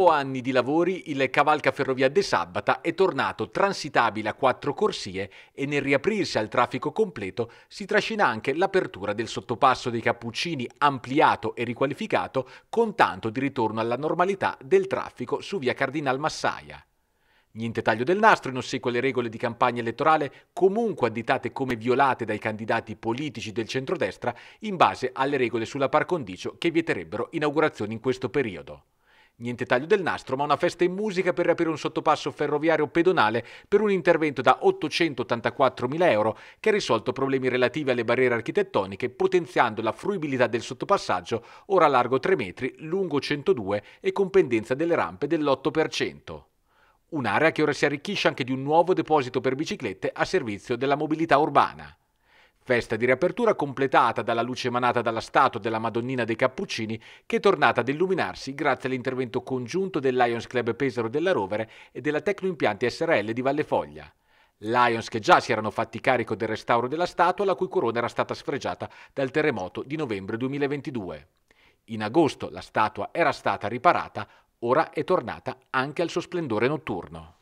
dopo anni di lavori, il cavalcaferrovia De Sabata è tornato transitabile a quattro corsie e nel riaprirsi al traffico completo si trascina anche l'apertura del sottopasso dei Cappuccini ampliato e riqualificato con tanto di ritorno alla normalità del traffico su via Cardinal Massaia. Niente taglio del nastro in ossequio alle regole di campagna elettorale comunque additate come violate dai candidati politici del centrodestra in base alle regole sulla par condicio che vieterebbero inaugurazioni in questo periodo. Niente taglio del nastro, ma una festa in musica per riaprire un sottopasso ferroviario pedonale per un intervento da 884.000 euro che ha risolto problemi relativi alle barriere architettoniche, potenziando la fruibilità del sottopassaggio, ora largo 3 metri, lungo 102 e con pendenza delle rampe dell'8%. Un'area che ora si arricchisce anche di un nuovo deposito per biciclette a servizio della mobilità urbana festa di riapertura completata dalla luce emanata dalla statua della Madonnina dei Cappuccini che è tornata ad illuminarsi grazie all'intervento congiunto del Lions Club Pesaro della Rovere e della Tecnoimpianti SRL di Valle Foglia. Lions che già si erano fatti carico del restauro della statua la cui corona era stata sfregiata dal terremoto di novembre 2022. In agosto la statua era stata riparata, ora è tornata anche al suo splendore notturno.